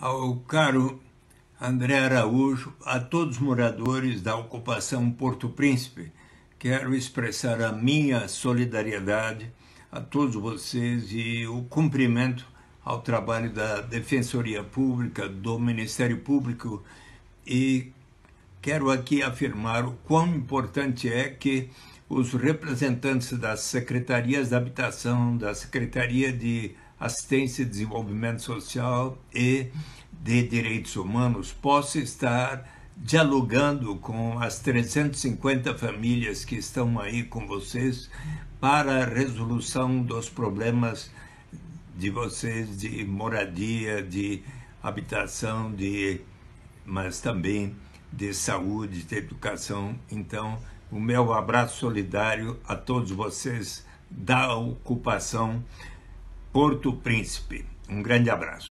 ao caro André Araújo, a todos os moradores da ocupação Porto Príncipe, quero expressar a minha solidariedade a todos vocês e o cumprimento ao trabalho da Defensoria Pública, do Ministério Público e quero aqui afirmar o quão importante é que os representantes das secretarias da habitação, da Secretaria de Assistência e Desenvolvimento Social e de Direitos Humanos possa estar dialogando com as 350 famílias que estão aí com vocês para a resolução dos problemas de vocês de moradia, de habitação, de mas também de saúde, de educação. Então, o meu abraço solidário a todos vocês da ocupação Porto Príncipe. Um grande abraço.